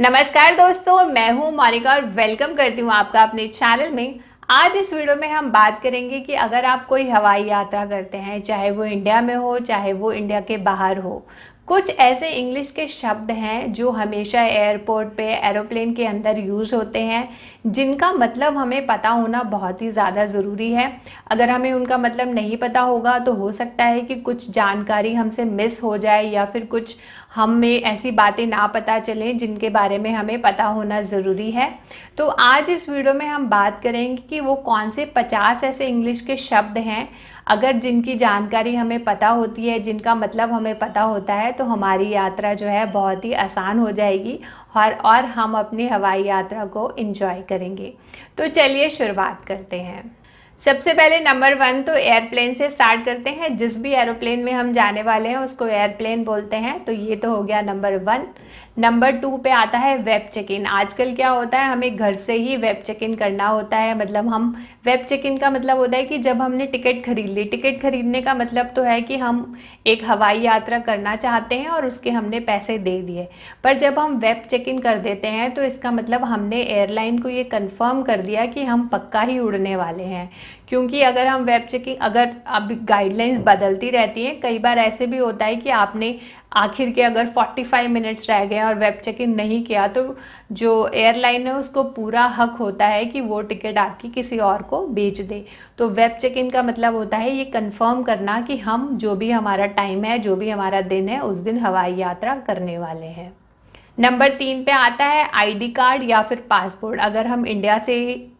नमस्कार दोस्तों मैं हूं मोनिका और वेलकम करती हूं आपका अपने चैनल में आज इस वीडियो में हम बात करेंगे कि अगर आप कोई हवाई यात्रा करते हैं चाहे वो इंडिया में हो चाहे वो इंडिया के बाहर हो कुछ ऐसे इंग्लिश के शब्द हैं जो हमेशा एयरपोर्ट पे एरोप्लेन के अंदर यूज़ होते हैं जिनका मतलब हमें पता होना बहुत ही ज़्यादा ज़रूरी है अगर हमें उनका मतलब नहीं पता होगा तो हो सकता है कि कुछ जानकारी हमसे मिस हो जाए या फिर कुछ हमें ऐसी बातें ना पता चलें जिनके बारे में हमें पता होना ज़रूरी है तो आज इस वीडियो में हम बात करेंगे कि वो कौन से पचास ऐसे इंग्लिश के शब्द हैं अगर जिनकी जानकारी हमें पता होती है जिनका मतलब हमें पता होता है तो हमारी यात्रा जो है बहुत ही आसान हो जाएगी और और हम अपनी हवाई यात्रा को इन्जॉय करेंगे तो चलिए शुरुआत करते हैं सबसे पहले नंबर वन तो एयरप्लेन से स्टार्ट करते हैं जिस भी एरोप्लेन में हम जाने वाले हैं उसको एयरप्लेन बोलते हैं तो ये तो हो गया नंबर वन नंबर टू पे आता है वेब चेक इन आजकल क्या होता है हमें घर से ही वेब चेक इन करना होता है मतलब हम वेब चेक इन का मतलब होता है कि जब हमने टिकट खरीद ली टिकट खरीदने का मतलब तो है कि हम एक हवाई यात्रा करना चाहते हैं और उसके हमने पैसे दे दिए पर जब हम वेब चेक इन कर देते हैं तो इसका मतलब हमने एयरलाइन को ये कन्फर्म कर दिया कि हम पक्का ही उड़ने वाले हैं क्योंकि अगर हम वेब चेकिंग अगर अब गाइडलाइंस बदलती रहती हैं कई बार ऐसे भी होता है कि आपने आखिर के अगर 45 मिनट्स रह गए और वेब चेक इन नहीं किया तो जो एयरलाइन है उसको पूरा हक होता है कि वो टिकट आपकी किसी और को बेच दे तो वेब चेक इन का मतलब होता है ये कंफर्म करना कि हम जो भी हमारा टाइम है जो भी हमारा दिन है उस दिन हवाई यात्रा करने वाले हैं नंबर तीन पे आता है आईडी कार्ड या फिर पासपोर्ट अगर हम इंडिया से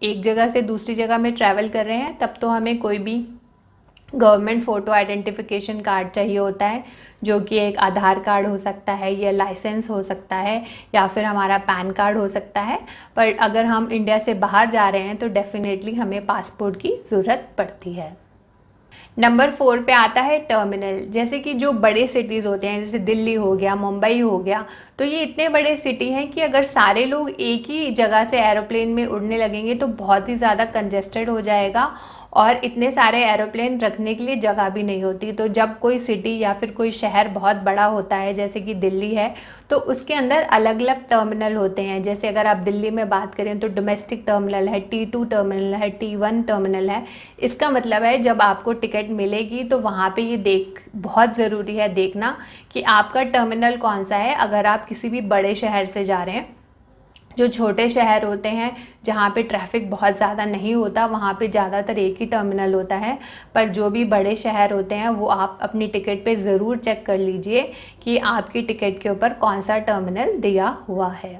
एक जगह से दूसरी जगह में ट्रैवल कर रहे हैं तब तो हमें कोई भी गवर्नमेंट फ़ोटो आइडेंटिफिकेशन कार्ड चाहिए होता है जो कि एक आधार कार्ड हो सकता है या लाइसेंस हो सकता है या फिर हमारा पैन कार्ड हो सकता है पर अगर हम इंडिया से बाहर जा रहे हैं तो डेफ़िनेटली हमें पासपोर्ट की ज़रूरत पड़ती है नंबर फोर पे आता है टर्मिनल जैसे कि जो बड़े सिटीज़ होते हैं जैसे दिल्ली हो गया मुंबई हो गया तो ये इतने बड़े सिटी हैं कि अगर सारे लोग एक ही जगह से एरोप्लेन में उड़ने लगेंगे तो बहुत ही ज़्यादा कंजेस्टेड हो जाएगा और इतने सारे एरोप्लेन रखने के लिए जगह भी नहीं होती तो जब कोई सिटी या फिर कोई शहर बहुत बड़ा होता है जैसे कि दिल्ली है तो उसके अंदर अलग अलग टर्मिनल होते हैं जैसे अगर आप दिल्ली में बात करें तो डोमेस्टिक टर्मिनल है टी टू टर्मिनल है टी वन टर्मिनल है इसका मतलब है जब आपको टिकट मिलेगी तो वहाँ पे ये देख बहुत ज़रूरी है देखना कि आपका टर्मिनल कौन सा है अगर आप किसी भी बड़े शहर से जा रहे हैं जो छोटे शहर होते हैं जहाँ पे ट्रैफ़िक बहुत ज़्यादा नहीं होता वहाँ पे ज़्यादातर एक ही टर्मिनल होता है पर जो भी बड़े शहर होते हैं वो आप अपनी टिकट पे ज़रूर चेक कर लीजिए कि आपकी टिकट के ऊपर कौन सा टर्मिनल दिया हुआ है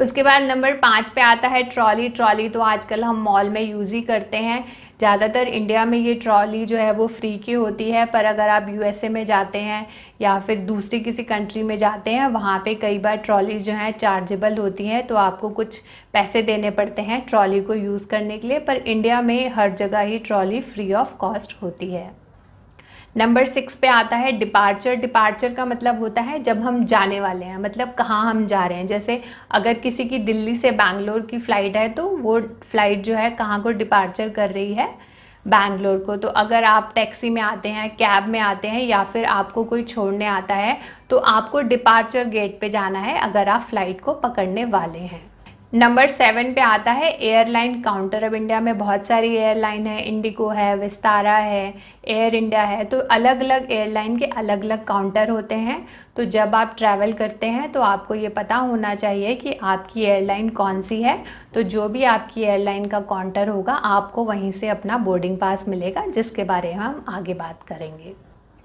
उसके बाद नंबर पाँच पे आता है ट्रॉली ट्रॉली तो आजकल हम मॉल में यूज़ ही करते हैं ज़्यादातर इंडिया में ये ट्रॉली जो है वो फ्री की होती है पर अगर आप यूएसए में जाते हैं या फिर दूसरी किसी कंट्री में जाते हैं वहाँ पे कई बार ट्रॉली जो हैं चार्जेबल होती हैं तो आपको कुछ पैसे देने पड़ते हैं ट्रॉली को यूज़ करने के लिए पर इंडिया में हर जगह ही ट्रॉली फ्री ऑफ कॉस्ट होती है नंबर सिक्स पे आता है डिपार्चर डिपार्चर का मतलब होता है जब हम जाने वाले हैं मतलब कहाँ हम जा रहे हैं जैसे अगर किसी की दिल्ली से बैंगलोर की फ़्लाइट है तो वो फ़्लाइट जो है कहाँ को डिपार्चर कर रही है बैंगलोर को तो अगर आप टैक्सी में आते हैं कैब में आते हैं या फिर आपको कोई छोड़ने आता है तो आपको डिपार्चर गेट पे जाना है अगर आप फ्लाइट को पकड़ने वाले हैं नंबर सेवन पे आता है एयरलाइन काउंटर अब इंडिया में बहुत सारी एयरलाइन है इंडिगो है विस्तारा है एयर इंडिया है तो अलग अलग एयरलाइन के अलग अलग काउंटर होते हैं तो जब आप ट्रैवल करते हैं तो आपको ये पता होना चाहिए कि आपकी एयरलाइन कौन सी है तो जो भी आपकी एयरलाइन का काउंटर होगा आपको वहीं से अपना बोर्डिंग पास मिलेगा जिसके बारे में हम आगे बात करेंगे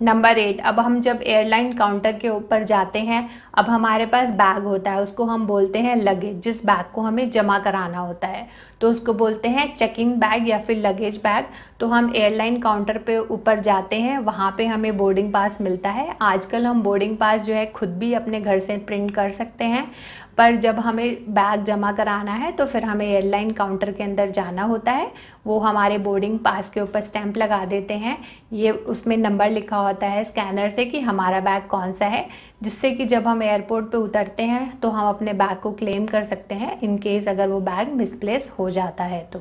नंबर एट अब हम जब एयरलाइन काउंटर के ऊपर जाते हैं अब हमारे पास बैग होता है उसको हम बोलते हैं लगेज जिस बैग को हमें जमा कराना होता है तो उसको बोलते हैं चेकिंग बैग या फिर लगेज बैग तो हम एयरलाइन काउंटर पे ऊपर जाते हैं वहाँ पे हमें बोर्डिंग पास मिलता है आजकल हम बोर्डिंग पास जो है खुद भी अपने घर से प्रिंट कर सकते हैं पर जब हमें बैग जमा कराना है तो फिर हमें एयरलाइन काउंटर के अंदर जाना होता है वो हमारे बोर्डिंग पास के ऊपर स्टैंप लगा देते हैं ये उसमें नंबर लिखा होता है स्कैनर से कि हमारा बैग कौन सा है जिससे कि जब हम एयरपोर्ट पे उतरते हैं तो हम अपने बैग को क्लेम कर सकते हैं इन केस अगर वो बैग मिसप्लेस हो जाता है तो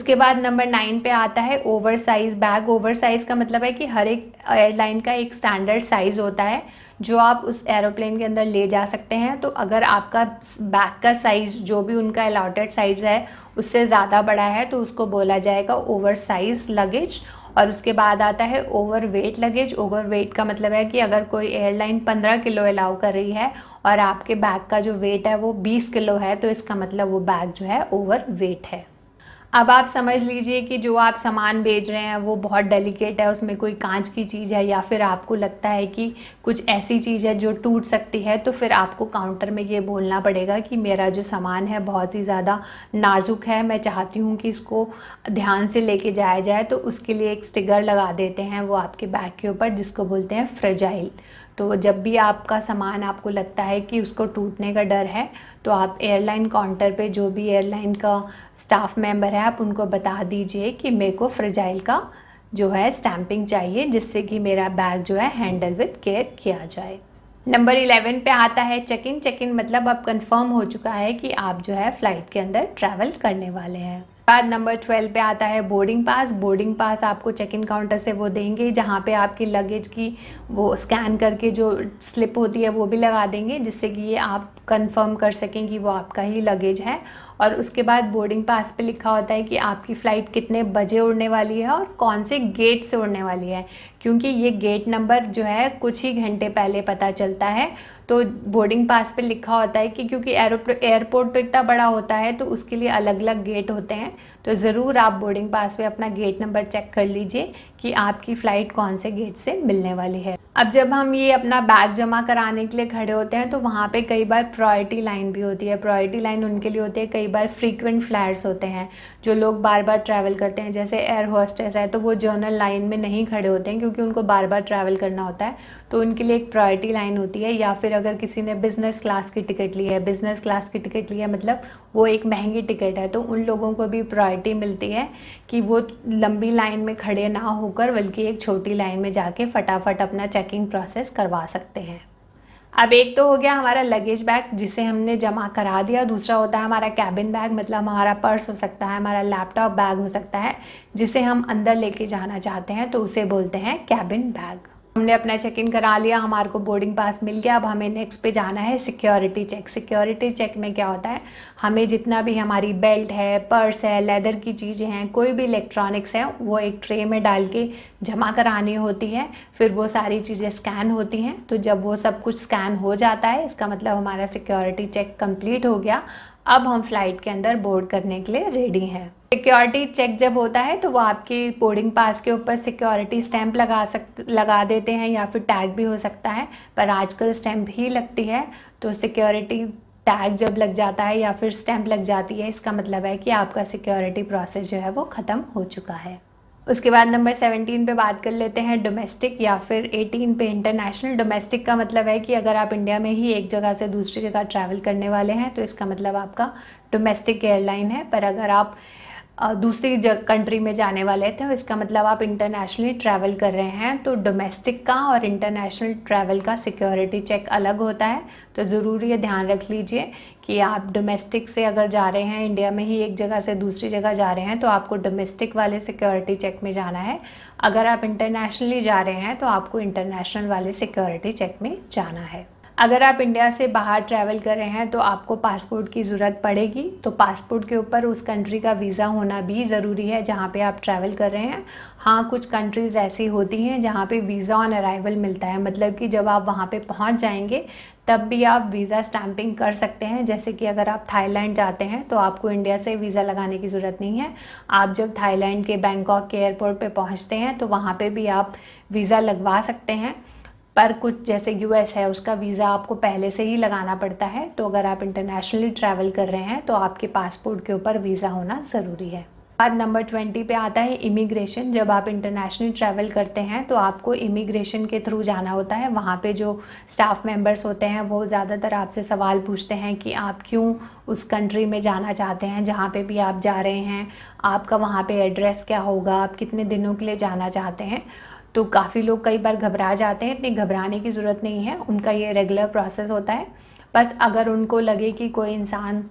उसके बाद नंबर नाइन पे आता है over size bag over size का मतलब है कि हर एक एयरलाइन का एक स्टैंडर्ड साइज़ होता है जो आप उस एरोप्लेन के अंदर ले जा सकते हैं तो अगर आपका बैग का साइज़ जो भी उनका अलाटेड साइज़ है उससे ज़्यादा बड़ा है तो उसको बोला जाएगा ओवर साइज़ लगेज और उसके बाद आता है over weight luggage over weight का मतलब है कि अगर कोई एयरलाइन पंद्रह किलो अलाउ कर रही है और आपके बैग का जो वेट है वो बीस किलो है तो इसका मतलब वो बैग जो है ओवर वेट है अब आप समझ लीजिए कि जो आप सामान भेज रहे हैं वो बहुत डेलिकेट है उसमें कोई कांच की चीज़ है या फिर आपको लगता है कि कुछ ऐसी चीज़ है जो टूट सकती है तो फिर आपको काउंटर में ये बोलना पड़ेगा कि मेरा जो सामान है बहुत ही ज़्यादा नाजुक है मैं चाहती हूँ कि इसको ध्यान से लेके जाया जाए तो उसके लिए एक स्टिकर लगा देते हैं वो आपके बैग के ऊपर जिसको बोलते हैं फ्रेजाइल तो जब भी आपका सामान आपको लगता है कि उसको टूटने का डर है तो आप एयरलाइन काउंटर पे जो भी एयरलाइन का स्टाफ मेंबर है आप उनको बता दीजिए कि मेरे को फ्रजाइल का जो है स्टैंपिंग चाहिए जिससे कि मेरा बैग जो है हैंडल विद केयर किया जाए नंबर इलेवन पे आता है चेक इन चेक इन मतलब अब कंफर्म हो चुका है कि आप जो है फ़्लाइट के अंदर ट्रैवल करने वाले हैं बाद नंबर ट्वेल्व पे आता है बोर्डिंग पास बोर्डिंग पास आपको चेक इन काउंटर से वो देंगे जहाँ पे आपकी लगेज की वो स्कैन करके जो स्लिप होती है वो भी लगा देंगे जिससे कि ये आप कंफर्म कर सकें कि वो आपका ही लगेज है और उसके बाद बोर्डिंग पास पे लिखा होता है कि आपकी फ़्लाइट कितने बजे उड़ने वाली है और कौन से गेट से उड़ने वाली है क्योंकि ये गेट नंबर जो है कुछ ही घंटे पहले पता चलता है तो बोर्डिंग पास पे लिखा होता है कि क्योंकि एयरपोर्ट तो इतना बड़ा होता है तो उसके लिए अलग अलग गेट होते हैं तो ज़रूर आप बोर्डिंग पास में अपना गेट नंबर चेक कर लीजिए कि आपकी फ़्लाइट कौन से गेट से मिलने वाली है अब जब हम ये अपना बैग जमा कराने के लिए खड़े होते हैं तो वहाँ पे कई बार प्रायोरिटी लाइन भी होती है प्रायोरिटी लाइन उनके लिए होती है कई बार फ्रीक्वेंट फ्लायर्स होते हैं जो लोग बार बार ट्रैवल करते हैं जैसे एयर होस्टेस है तो वो जर्नल लाइन में नहीं खड़े होते हैं क्योंकि उनको बार बार ट्रैवल करना होता है तो उनके लिए एक प्रायोरिटी लाइन होती है या फिर अगर किसी ने बिज़नेस क्लास की टिकट ली है बिज़नेस क्लास की टिकट ली है मतलब वो एक महंगी टिकट है तो उन लोगों को भी प्रायोरिटी क्वालिटी मिलती है कि वो लंबी लाइन में खड़े ना होकर बल्कि एक छोटी लाइन में जाके फटाफट अपना चेकिंग प्रोसेस करवा सकते हैं अब एक तो हो गया हमारा लगेज बैग जिसे हमने जमा करा दिया दूसरा होता है हमारा कैबिन बैग मतलब हमारा पर्स हो सकता है हमारा लैपटॉप बैग हो सकता है जिसे हम अंदर लेके जाना चाहते हैं तो उसे बोलते हैं कैबिन बैग हमने अपना चेक इन करा लिया हमारे को बोर्डिंग पास मिल गया अब हमें नेक्स्ट पे जाना है सिक्योरिटी चेक सिक्योरिटी चेक में क्या होता है हमें जितना भी हमारी बेल्ट है पर्स है लेदर की चीज़ें हैं कोई भी इलेक्ट्रॉनिक्स है वो एक ट्रे में डाल के जमा करानी होती है फिर वो सारी चीज़ें स्कैन होती हैं तो जब वो सब कुछ स्कैन हो जाता है इसका मतलब हमारा सिक्योरिटी चेक कम्प्लीट हो गया अब हम फ्लाइट के अंदर बोर्ड करने के लिए रेडी हैं सिक्योरिटी चेक जब होता है तो वो आपके बोर्डिंग पास के ऊपर सिक्योरिटी स्टैंप लगा सक लगा देते हैं या फिर टैग भी हो सकता है पर आजकल स्टैंप ही लगती है तो सिक्योरिटी टैग जब लग जाता है या फिर स्टैंप लग जाती है इसका मतलब है कि आपका सिक्योरिटी प्रोसेस जो है वो ख़त्म हो चुका है उसके बाद नंबर सेवनटीन पे बात कर लेते हैं डोमेस्टिक या फिर एटीन पे इंटरनेशनल डोमेस्टिक का मतलब है कि अगर आप इंडिया में ही एक जगह से दूसरी जगह ट्रैवल करने वाले हैं तो इसका मतलब आपका डोमेस्टिक एयरलाइन है पर अगर आप दूसरी जग कंट्री में जाने वाले थे इसका मतलब आप इंटरनेशनली ट्रैवल कर रहे हैं तो डोमेस्टिक का और इंटरनेशनल ट्रैवल का सिक्योरिटी चेक अलग होता है तो ज़रूर ये ध्यान रख लीजिए कि आप डोमेस्टिक से अगर जा रहे हैं इंडिया में ही एक जगह से दूसरी जगह जा रहे हैं तो आपको डोमेस्टिक वाले सिक्योरिटी चेक में जाना है अगर आप इंटरनेशनली जा रहे हैं तो आपको इंटरनेशनल वाले सिक्योरिटी चेक में जाना है अगर आप इंडिया से बाहर ट्रैवल कर रहे हैं तो आपको पासपोर्ट की ज़रूरत पड़ेगी तो पासपोर्ट के ऊपर उस कंट्री का वीज़ा होना भी ज़रूरी है जहाँ पे आप ट्रैवल कर रहे हैं हाँ कुछ कंट्रीज़ ऐसी होती हैं जहाँ पे वीज़ा ऑन अराइवल मिलता है मतलब कि जब आप वहाँ पे पहुँच जाएंगे तब भी आप वीज़ा स्टैंपिंग कर सकते हैं जैसे कि अगर आप थाईलैंड जाते हैं तो आपको इंडिया से वीज़ा लगाने की ज़रूरत नहीं है आप जब थाईलैंड के बैंकॉक के एयरपोर्ट पर पहुँचते हैं तो वहाँ पर भी आप वीज़ा लगवा सकते हैं पर कुछ जैसे यूएस है उसका वीज़ा आपको पहले से ही लगाना पड़ता है तो अगर आप इंटरनेशनली ट्रैवल कर रहे हैं तो आपके पासपोर्ट के ऊपर वीज़ा होना ज़रूरी है बाद नंबर ट्वेंटी पे आता है इमिग्रेशन जब आप इंटरनेशनल ट्रैवल करते हैं तो आपको इमिग्रेशन के थ्रू जाना होता है वहाँ पे जो स्टाफ मेंबर्स होते हैं वो ज़्यादातर आपसे सवाल पूछते हैं कि आप क्यों उस कंट्री में जाना चाहते हैं जहाँ पे भी आप जा रहे हैं आपका वहाँ पे एड्रेस क्या होगा आप कितने दिनों के लिए जाना चाहते हैं तो काफ़ी लोग कई बार घबरा जाते हैं इतनी घबराने की ज़रूरत नहीं है उनका ये रेगुलर प्रोसेस होता है बस अगर उनको लगे कि कोई इंसान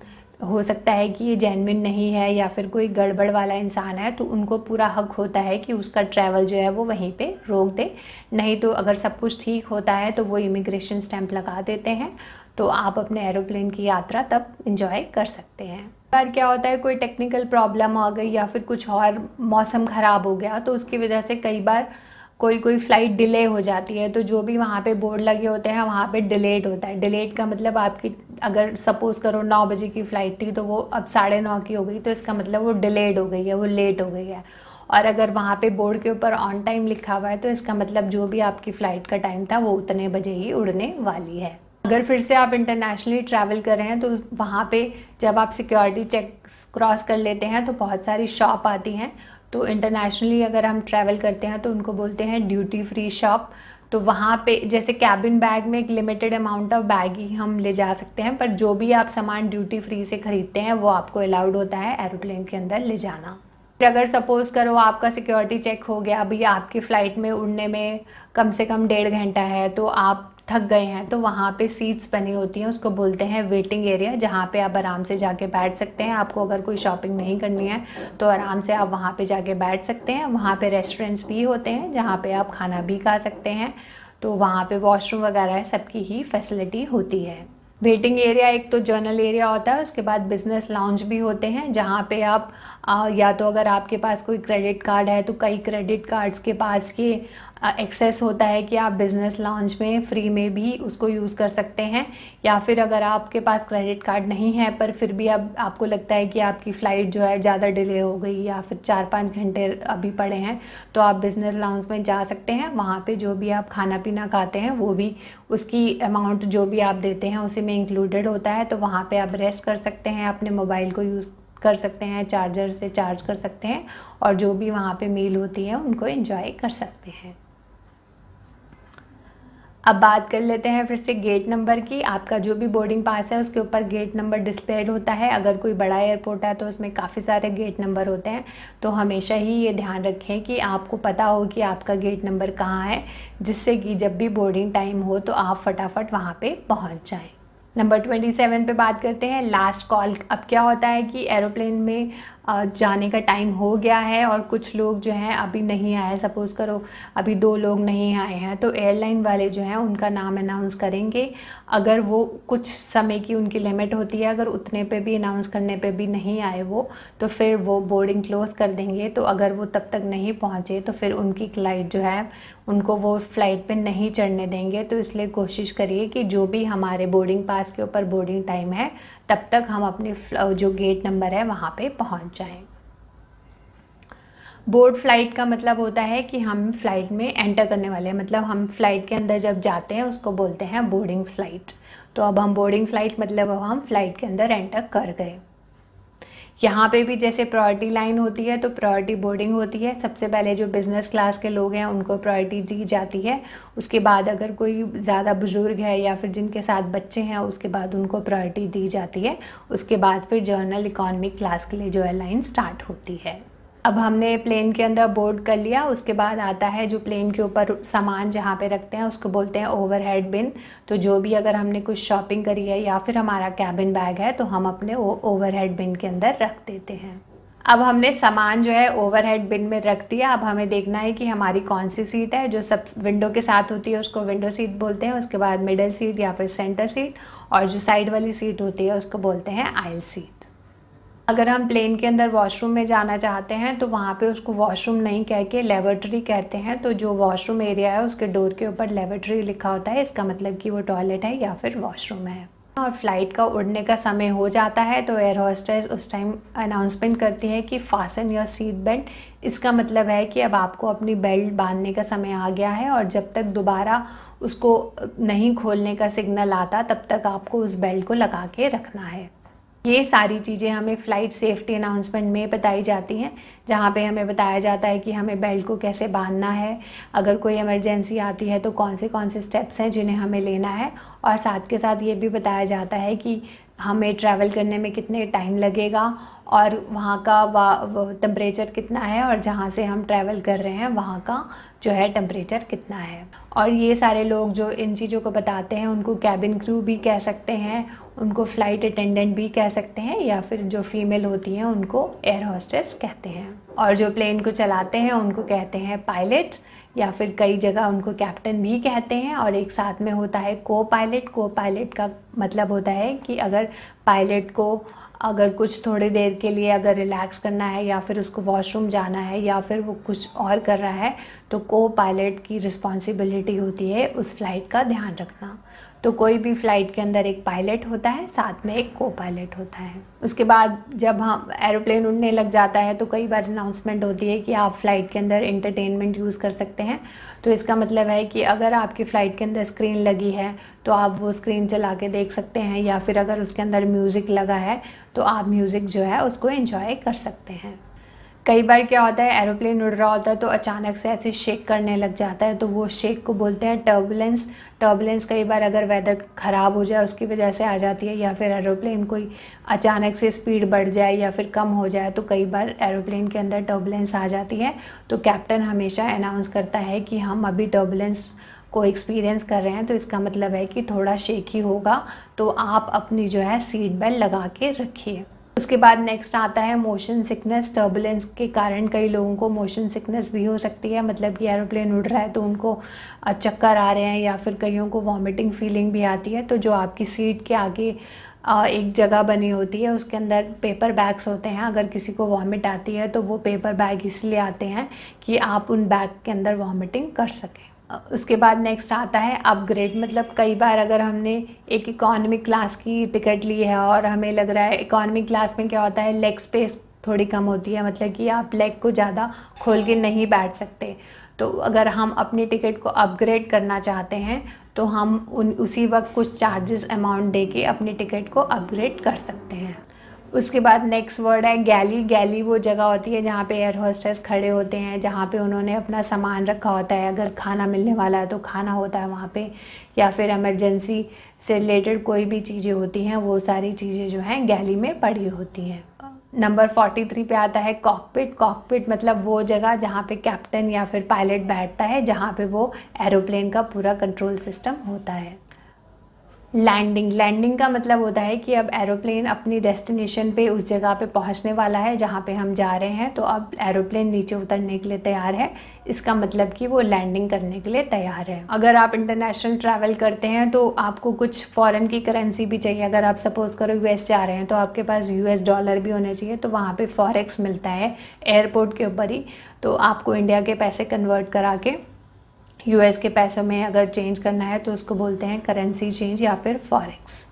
हो सकता है कि ये जेनविन नहीं है या फिर कोई गड़बड़ वाला इंसान है तो उनको पूरा हक होता है कि उसका ट्रैवल जो है वो वहीं पे रोक दे नहीं तो अगर सब कुछ ठीक होता है तो वो इमिग्रेशन स्टैम्प लगा देते हैं तो आप अपने एरोप्लेन की यात्रा तब इंजॉय कर सकते हैं बार क्या होता है कोई टेक्निकल प्रॉब्लम आ गई या फिर कुछ और मौसम ख़राब हो गया तो उसकी वजह से कई बार कोई कोई फ़्लाइट डिले हो जाती है तो जो भी वहाँ पे बोर्ड लगे होते हैं वहाँ पे डिलेट होता है डिलेट का मतलब आपकी अगर सपोज़ करो नौ बजे की फ़्लाइट थी तो वो अब साढ़े नौ की हो गई तो इसका मतलब वो डिलेड हो गई है वो लेट हो गई है और अगर वहाँ पे बोर्ड के ऊपर ऑन टाइम लिखा हुआ है तो इसका मतलब जो भी आपकी फ़्लाइट का टाइम था वो उतने बजे ही उड़ने वाली है अगर फिर से आप इंटरनेशनली ट्रैवल कर रहे हैं तो वहाँ पे जब आप सिक्योरिटी चेक क्रॉस कर लेते हैं तो बहुत सारी शॉप आती हैं तो इंटरनेशनली अगर हम ट्रैवल करते हैं तो उनको बोलते हैं ड्यूटी फ्री शॉप तो वहाँ पे जैसे कैबिन बैग में एक लिमिटेड अमाउंट ऑफ बैग ही हम ले जा सकते हैं पर जो भी आप सामान ड्यूटी फ्री से ख़रीदते हैं वो आपको अलाउड होता है एरोप्लेन के अंदर ले जाना फिर अगर सपोज़ करो आपका सिक्योरिटी चेक हो गया अभी आपकी फ़्लाइट में उड़ने में कम से कम डेढ़ घंटा है तो आप थक गए हैं तो वहाँ पे सीट्स बनी होती हैं उसको बोलते हैं वेटिंग एरिया जहाँ पे आप आराम से जाके बैठ सकते हैं आपको अगर कोई शॉपिंग नहीं करनी है तो आराम से आप वहाँ पे जाके बैठ सकते हैं वहाँ पे रेस्टोरेंट्स भी होते हैं जहाँ पे आप खाना भी खा सकते हैं तो वहाँ पे वॉशरूम वगैरह सबकी ही फैसिलिटी होती है वेटिंग एरिया एक तो जर्नल एरिया होता है उसके बाद बिजनेस लाउंज भी होते हैं जहाँ पे आप आ, या तो अगर आपके पास कोई क्रेडिट कार्ड है तो कई क्रेडिट कार्ड्स के पास के एक्सेस होता है कि आप बिज़नेस लॉन्च में फ्री में भी उसको यूज़ कर सकते हैं या फिर अगर आपके पास क्रेडिट कार्ड नहीं है पर फिर भी अब आप, आपको लगता है कि आपकी फ़्लाइट जो है ज़्यादा डिले हो गई या फिर चार पाँच घंटे अभी पड़े हैं तो आप बिज़नेस लॉन्च में जा सकते हैं वहाँ पर जो भी आप खाना पीना खाते हैं वो भी उसकी अमाउंट जो भी आप देते हैं उसी में इंक्लूडेड होता है तो वहाँ पर आप रेस्ट कर सकते हैं अपने मोबाइल को यूज़ कर सकते हैं चार्जर से चार्ज कर सकते हैं और जो भी वहाँ पे मील होती है उनको एंजॉय कर सकते हैं अब बात कर लेते हैं फिर से गेट नंबर की आपका जो भी बोर्डिंग पास है उसके ऊपर गेट नंबर डिस्प्लेड होता है अगर कोई बड़ा एयरपोर्ट है तो उसमें काफ़ी सारे गेट नंबर होते हैं तो हमेशा ही ये ध्यान रखें कि आपको पता हो कि आपका गेट नंबर कहाँ है जिससे कि जब भी बोर्डिंग टाइम हो तो आप फटाफट वहाँ पर पहुँच जाएँ नंबर ट्वेंटी सेवन पर बात करते हैं लास्ट कॉल अब क्या होता है कि एरोप्लेन में जाने का टाइम हो गया है और कुछ लोग जो हैं अभी नहीं आए सपोज़ करो अभी दो लोग नहीं आए हैं तो एयरलाइन वाले जो हैं उनका नाम अनाउंस करेंगे अगर वो कुछ समय की उनकी लिमिट होती है अगर उतने पे भी अनाउंस करने पे भी नहीं आए वो तो फिर वो बोर्डिंग क्लोज़ कर देंगे तो अगर वो तब तक नहीं पहुँचे तो फिर उनकी फ्लाइट जो है उनको वो फ़्लाइट पर नहीं चढ़ने देंगे तो इसलिए कोशिश करिए कि जो भी हमारे बोर्डिंग पास के ऊपर बोर्डिंग टाइम है तब तक हम अपने जो गेट नंबर है वहाँ पे पहुँच जाएँ बोर्ड फ्लाइट का मतलब होता है कि हम फ्लाइट में एंटर करने वाले हैं मतलब हम फ्लाइट के अंदर जब जाते हैं उसको बोलते हैं बोर्डिंग फ्लाइट तो अब हम बोर्डिंग फ्लाइट मतलब अब हम फ्लाइट के अंदर एंटर कर गए यहाँ पे भी जैसे प्रायोरिटी लाइन होती है तो प्रायोरिटी बोर्डिंग होती है सबसे पहले जो बिज़नेस क्लास के लोग हैं उनको प्रायोरिटी दी जाती है उसके बाद अगर कोई ज़्यादा बुज़ुर्ग है या फिर जिनके साथ बच्चे हैं उसके बाद उनको प्रायोरिटी दी जाती है उसके बाद फिर जर्नल इकोनॉमिक क्लास के लिए जो है लाइन स्टार्ट होती है अब हमने प्लेन के अंदर बोर्ड कर लिया उसके बाद आता है जो प्लेन के ऊपर सामान जहाँ पे रखते हैं उसको बोलते हैं ओवरहेड बिन तो जो भी अगर हमने कुछ शॉपिंग करी है या फिर हमारा कैबिन बैग है तो हम अपने हेड बिन के अंदर रख देते हैं अब हमने सामान जो है ओवरहेड बिन में रख दिया अब हमें देखना है कि हमारी कौन सी सीट है जो सब विंडो के साथ होती है उसको विंडो सीट बोलते हैं उसके बाद मिडल सीट या फिर सेंटर सीट और जो साइड वाली सीट होती है उसको बोलते हैं आयल सीट अगर हम प्लेन के अंदर वॉशरूम में जाना चाहते हैं तो वहाँ पे उसको वॉशरूम नहीं कह के लेबोरेटरी कहते हैं तो जो वॉशरूम एरिया है उसके डोर के ऊपर लेबोरेटरी लिखा होता है इसका मतलब कि वो टॉयलेट है या फिर वॉशरूम है और फ्लाइट का उड़ने का समय हो जाता है तो एयर होस्टेस उस टाइम अनाउंसमेंट करती है कि फासन योर सीट बेल्ट इसका मतलब है कि अब आपको अपनी बेल्ट बांधने का समय आ गया है और जब तक दोबारा उसको नहीं खोलने का सिग्नल आता तब तक आपको उस बेल्ट को लगा के रखना है ये सारी चीज़ें हमें फ़्लाइट सेफ्टी अनाउंसमेंट में बताई जाती हैं जहाँ पे हमें बताया जाता है कि हमें बेल्ट को कैसे बांधना है अगर कोई इमरजेंसी आती है तो कौन से कौन से स्टेप्स हैं जिन्हें हमें लेना है और साथ के साथ ये भी बताया जाता है कि हमें ट्रैवल करने में कितने टाइम लगेगा और वहाँ का टेम्परेचर कितना है और जहाँ से हम ट्रैवल कर रहे हैं वहाँ का जो है टम्परेचर कितना है और ये सारे लोग जो इन चीज़ों को बताते हैं उनको कैबिन क्रू भी कह सकते हैं उनको फ़्लाइट अटेंडेंट भी कह सकते हैं या फिर जो फीमेल होती हैं उनको एयर होस्टेस कहते हैं और जो प्लेन को चलाते हैं उनको कहते हैं पायलट या फिर कई जगह उनको कैप्टन भी कहते हैं और एक साथ में होता है को पायलट को पायलट का मतलब होता है कि अगर पायलट को अगर कुछ थोड़ी देर के लिए अगर रिलैक्स करना है या फिर उसको वॉशरूम जाना है या फिर वो कुछ और कर रहा है तो को पायलट की रिस्पॉन्सिबिलिटी होती है उस फ्लाइट का ध्यान रखना तो कोई भी फ़्लाइट के अंदर एक पायलट होता है साथ में एक को पायलट होता है उसके बाद जब हम एरोप्लेन उड़ने लग जाता है तो कई बार अनाउंसमेंट होती है कि आप फ़्लाइट के अंदर इंटरटेनमेंट यूज़ कर सकते हैं तो इसका मतलब है कि अगर आपकी फ़्लाइट के अंदर स्क्रीन लगी है तो आप वो स्क्रीन चला के देख सकते हैं या फिर अगर उसके अंदर म्यूज़िक लगा है तो आप म्यूज़िक जो है उसको इंजॉय कर सकते हैं कई बार क्या होता है एरोप्लेन उड़ रहा होता है तो अचानक से ऐसे शेक करने लग जाता है तो वो शेक को बोलते हैं टर्बुलेंस टर्बुलेंस कई बार अगर वेदर ख़राब हो जाए उसकी वजह से आ जाती है या फिर एरोप्लेन कोई अचानक से स्पीड बढ़ जाए या फिर कम हो जाए तो कई बार एरोप्लेन के अंदर टर्बुलेंस आ जाती है तो कैप्टन हमेशा अनाउंस करता है कि हम अभी टर्बुलेंस को एक्सपीरियंस कर रहे हैं तो इसका मतलब है कि थोड़ा शेक ही होगा तो आप अपनी जो है सीट बेल्ट लगा के रखिए उसके बाद नेक्स्ट आता है मोशन सिकनेस टर्बुलेंस के कारण कई लोगों को मोशन सिकनेस भी हो सकती है मतलब कि एरोप्लेन उड़ रहा है तो उनको चक्कर आ रहे हैं या फिर कईयों को वॉमिटिंग फीलिंग भी आती है तो जो आपकी सीट के आगे एक जगह बनी होती है उसके अंदर पेपर बैग्स होते हैं अगर किसी को वॉमिट आती है तो वो पेपर बैग इसलिए आते हैं कि आप उन बैग के अंदर वॉमिटिंग कर सकें उसके बाद नेक्स्ट आता है अपग्रेड मतलब कई बार अगर हमने एक इकोनॉमिक क्लास की टिकट ली है और हमें लग रहा है इकॉनमिक क्लास में क्या होता है लेग स्पेस थोड़ी कम होती है मतलब कि आप लेग को ज़्यादा खोल के नहीं बैठ सकते तो अगर हम अपनी टिकट को अपग्रेड करना चाहते हैं तो हम उन उसी वक्त कुछ चार्जेस अमाउंट दे के अपनी टिकट को अपग्रेड कर सकते हैं उसके बाद नेक्स्ट वर्ड है गैली गैली वो जगह होती है जहाँ पे एयर होस्टेस खड़े होते हैं जहाँ पे उन्होंने अपना सामान रखा होता है अगर खाना मिलने वाला है तो खाना होता है वहाँ पे या फिर एमरजेंसी से रिलेटेड कोई भी चीज़ें होती हैं वो सारी चीज़ें जो हैं गैली में पड़ी होती हैं नंबर फोर्टी थ्री पे आता है कॉकपिट कॉकपिट मतलब वो जगह जहाँ पे कैप्टन या फिर पायलट बैठता है जहाँ पे वो एरोप्लेन का पूरा कंट्रोल सिस्टम होता है लैंडिंग लैंडिंग का मतलब होता है कि अब एरोप्लेन अपनी डेस्टिनेशन पे उस जगह पे पहुंचने वाला है जहाँ पे हम जा रहे हैं तो अब एरोप्लेन नीचे उतरने के लिए तैयार है इसका मतलब कि वो लैंडिंग करने के लिए तैयार है अगर आप इंटरनेशनल ट्रैवल करते हैं तो आपको कुछ फॉरेन की करेंसी भी चाहिए अगर आप सपोज़ करो यूएस जा रहे हैं तो आपके पास यूएस डॉलर भी होने चाहिए तो वहाँ पर फॉरेक्स मिलता है एयरपोर्ट के ऊपर ही तो आपको इंडिया के पैसे कन्वर्ट करा के यूएस के पैसों में अगर चेंज करना है तो उसको बोलते हैं करेंसी चेंज या फिर फॉरेक्स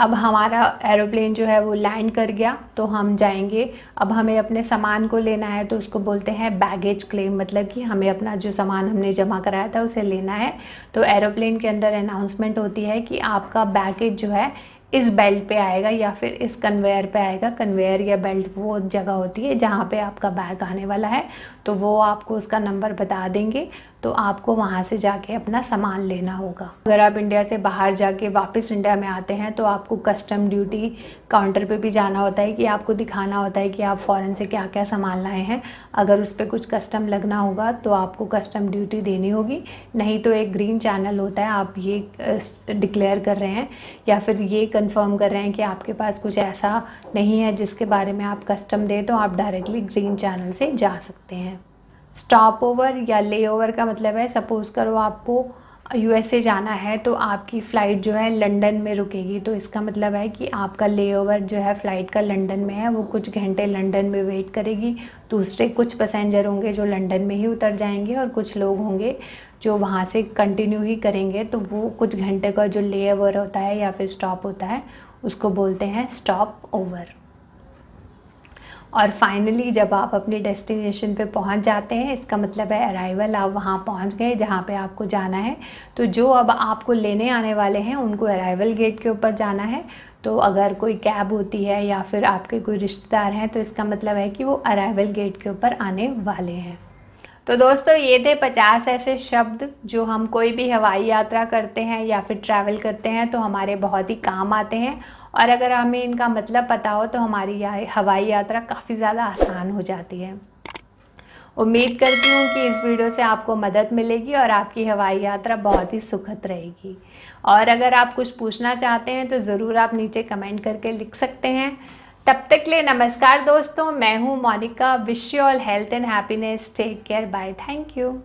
अब हमारा एरोप्लेन जो है वो लैंड कर गया तो हम जाएंगे अब हमें अपने सामान को लेना है तो उसको बोलते हैं बैगेज क्लेम मतलब कि हमें अपना जो सामान हमने जमा कराया था उसे लेना है तो एरोप्लेन के अंदर अनाउंसमेंट होती है कि आपका बैगेज जो है इस बेल्ट पे आएगा या फिर इस कन्वेयर पे आएगा कन्वेयर या बेल्ट वो जगह होती है जहाँ पे आपका बैग आने वाला है तो वो आपको उसका नंबर बता देंगे तो आपको वहाँ से जाके अपना सामान लेना होगा अगर आप इंडिया से बाहर जाके वापस इंडिया में आते हैं तो आपको कस्टम ड्यूटी काउंटर पे भी जाना होता है कि आपको दिखाना होता है कि आप फॉरेन से क्या क्या सामान लाए हैं अगर उस पर कुछ कस्टम लगना होगा तो आपको कस्टम ड्यूटी देनी होगी नहीं तो एक ग्रीन चैनल होता है आप ये डिक्लेयर कर रहे हैं या फिर ये कन्फर्म कर रहे हैं कि आपके पास कुछ ऐसा नहीं है जिसके बारे में आप कस्टम दें तो आप डायरेक्टली ग्रीन चैनल से जा सकते हैं स्टॉप ओवर या ले ओवर का मतलब है सपोज़ करो आपको ए जाना है तो आपकी फ़्लाइट जो है लंदन में रुकेगी तो इसका मतलब है कि आपका ले ओवर जो है फ़्लाइट का लंदन में है वो कुछ घंटे लंदन में वेट करेगी दूसरे कुछ पैसेंजर होंगे जो लंदन में ही उतर जाएंगे और कुछ लोग होंगे जो वहाँ से कंटिन्यू ही करेंगे तो वो कुछ घंटे का जो ओवर होता है या फिर स्टॉप होता है उसको बोलते हैं स्टॉप ओवर और फाइनली जब आप अपने डेस्टिनेशन पे पहुंच जाते हैं इसका मतलब है अराइवल आप वहाँ पहुंच गए जहाँ पे आपको जाना है तो जो अब आपको लेने आने वाले हैं उनको अराइवल गेट के ऊपर जाना है तो अगर कोई कैब होती है या फिर आपके कोई रिश्तेदार हैं तो इसका मतलब है कि वो अराइवल गेट के ऊपर आने वाले हैं तो दोस्तों ये थे पचास ऐसे शब्द जो हम कोई भी हवाई यात्रा करते हैं या फिर ट्रैवल करते हैं तो हमारे बहुत ही काम आते हैं और अगर हमें इनका मतलब पता हो तो हमारी या, हवाई यात्रा काफ़ी ज़्यादा आसान हो जाती है उम्मीद करती हूँ कि इस वीडियो से आपको मदद मिलेगी और आपकी हवाई यात्रा बहुत ही सुखद रहेगी और अगर आप कुछ पूछना चाहते हैं तो ज़रूर आप नीचे कमेंट करके लिख सकते हैं तब तक ले नमस्कार दोस्तों मैं हूँ Monika wish you all health and happiness take care bye thank you